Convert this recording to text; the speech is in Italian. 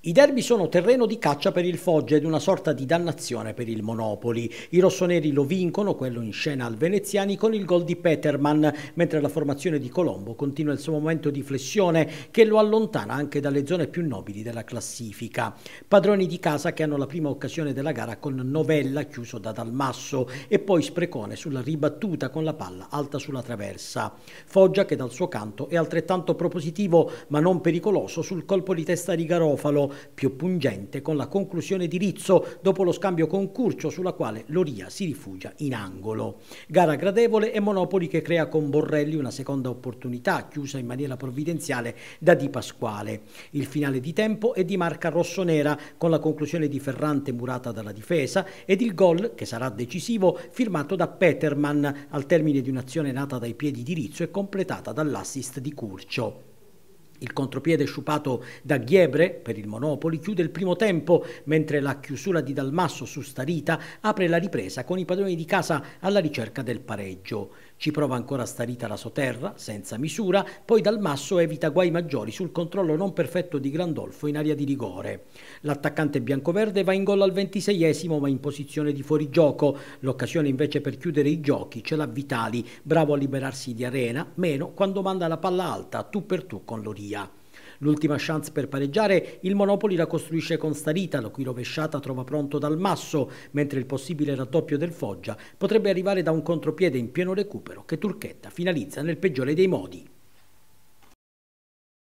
I derby sono terreno di caccia per il Foggia ed una sorta di dannazione per il Monopoli. I rossoneri lo vincono, quello in scena al Veneziani, con il gol di Peterman, mentre la formazione di Colombo continua il suo momento di flessione che lo allontana anche dalle zone più nobili della classifica. Padroni di casa che hanno la prima occasione della gara con Novella chiuso da Dalmasso e poi Sprecone sulla ribattuta con la palla alta sulla traversa. Foggia che dal suo canto è altrettanto propositivo ma non pericoloso sul colpo di testa di Garofalo più pungente con la conclusione di Rizzo dopo lo scambio con Curcio sulla quale Loria si rifugia in angolo. Gara gradevole e Monopoli che crea con Borrelli una seconda opportunità chiusa in maniera provvidenziale da Di Pasquale. Il finale di tempo è di marca rossonera con la conclusione di Ferrante murata dalla difesa ed il gol che sarà decisivo firmato da Peterman al termine di un'azione nata dai piedi di Rizzo e completata dall'assist di Curcio. Il contropiede sciupato da Ghebre per il Monopoli chiude il primo tempo, mentre la chiusura di Dalmasso su Starita apre la ripresa con i padroni di casa alla ricerca del pareggio. Ci prova ancora starita la soterra, senza misura, poi dal masso evita guai maggiori sul controllo non perfetto di Grandolfo in area di rigore. L'attaccante biancoverde va in gol al 26esimo ma in posizione di fuorigioco. L'occasione invece per chiudere i giochi ce l'ha Vitali, bravo a liberarsi di arena, meno quando manda la palla alta tu per tu con Loria. L'ultima chance per pareggiare il Monopoli la costruisce con Starita, la cui rovesciata trova pronto dal Masso, mentre il possibile raddoppio del Foggia potrebbe arrivare da un contropiede in pieno recupero che Turchetta finalizza nel peggiore dei modi.